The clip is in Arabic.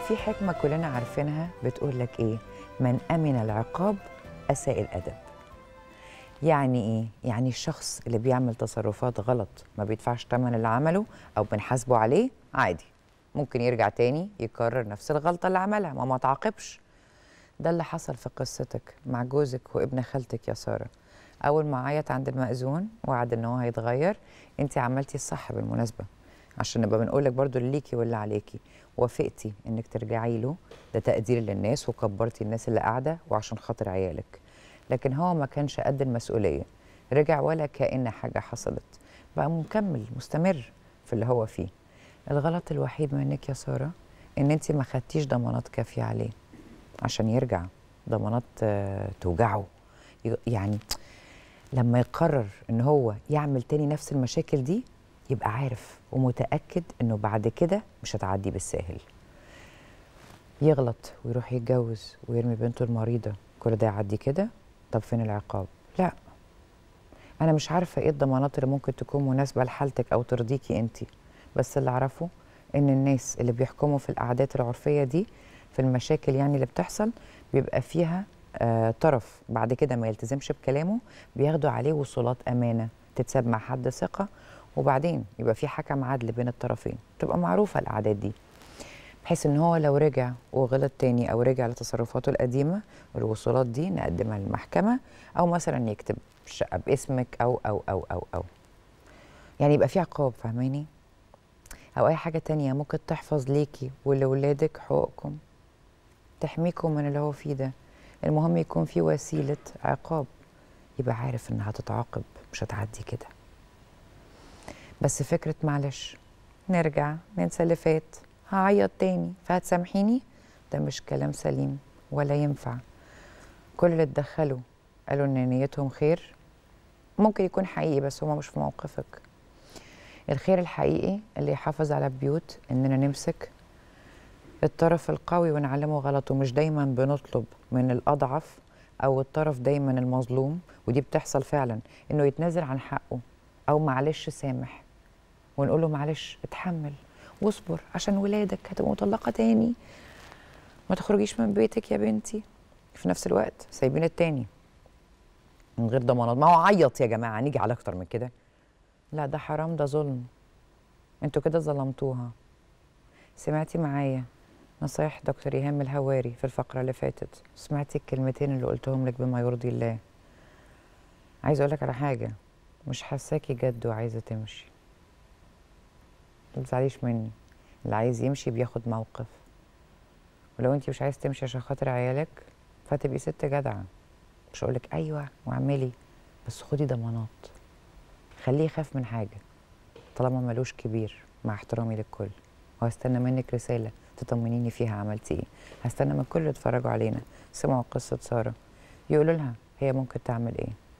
في حكمة كلنا عارفينها بتقول لك إيه من أمن العقاب أساء الأدب يعني إيه؟ يعني الشخص اللي بيعمل تصرفات غلط ما بيدفعش تمن اللي عمله أو بنحاسبه عليه عادي ممكن يرجع تاني يكرر نفس الغلطة اللي عملها ما ما تعاقبش ده اللي حصل في قصتك مع جوزك وابن خالتك يا سارة أول ما عيط عند المأذون وعد إن هو هيتغير أنت عملتي الصح بالمناسبة عشان نبقى بنقول لك برضو اللي ليكي واللي عليكي وافقتي انك ترجعي له ده تقدير للناس وكبرتي الناس اللي قاعده وعشان خاطر عيالك لكن هو ما كانش قد المسؤوليه رجع ولا كأن حاجه حصلت بقى مكمل مستمر في اللي هو فيه الغلط الوحيد منك يا ساره ان انت ما خدتيش ضمانات كافيه عليه عشان يرجع ضمانات آه، توجعه يعني لما يقرر ان هو يعمل تاني نفس المشاكل دي يبقى عارف ومتاكد انه بعد كده مش هتعدي بالساهل يغلط ويروح يتجوز ويرمي بنته المريضه كل ده يعدي كده طب فين العقاب لا انا مش عارفه ايه الضمانات اللي ممكن تكون مناسبه لحالتك او ترضيكي انت بس اللي اعرفه ان الناس اللي بيحكموا في القعدات العرفيه دي في المشاكل يعني اللي بتحصل بيبقى فيها آه طرف بعد كده ما يلتزمش بكلامه بياخدوا عليه وصولات امانه تتساب مع حد ثقه وبعدين يبقى في حكم عدل بين الطرفين تبقى معروفه الاعداد دي بحيث ان هو لو رجع وغلط تاني او رجع لتصرفاته القديمه الوصولات دي نقدمها للمحكمه او مثلا يكتب الشقه باسمك او او او او او يعني يبقى في عقاب فاهماني او اي حاجه تانية ممكن تحفظ ليكي ولولادك حقوقكم تحميكم من اللي هو فيه ده المهم يكون في وسيله عقاب يبقى عارف انها هتتعاقب مش هتعدي كده بس فكره معلش نرجع ننسى اللي فات هعيط تاني فهتسامحيني ده مش كلام سليم ولا ينفع كل اللي اتدخلوا قالوا ان نيتهم خير ممكن يكون حقيقي بس هما مش في موقفك الخير الحقيقي اللي يحافظ على بيوت اننا نمسك الطرف القوي ونعلمه غلطه مش دايما بنطلب من الاضعف او الطرف دايما المظلوم ودي بتحصل فعلا انه يتنازل عن حقه او معلش سامح ونقول له معلش اتحمل واصبر عشان ولادك هتبقى مطلقه تاني ما تخرجيش من بيتك يا بنتي في نفس الوقت سايبين التاني من غير ضمانات ما هو عيط يا جماعه نيجي على اكتر من كده لا ده حرام ده ظلم انتوا كده ظلمتوها سمعتي معايا نصايح دكتور ايهام الهواري في الفقره اللي فاتت سمعتي الكلمتين اللي قلتهم لك بما يرضي الله عايزه اقولك على حاجه مش حاساكي جد وعايزه تمشي تزعليش مني اللي عايز يمشي بياخد موقف ولو انت مش عايز تمشي عشان خاطر عيالك فتبقي ست جدعه مش هقولك ايوه واعملي بس خدي ضمانات خليه يخاف من حاجه طالما ملوش كبير مع احترامي للكل وهستنى منك رساله تطمنيني فيها عملتي ايه هستنى من الكل يتفرجوا علينا سمعوا قصه ساره يقولوا لها هي ممكن تعمل ايه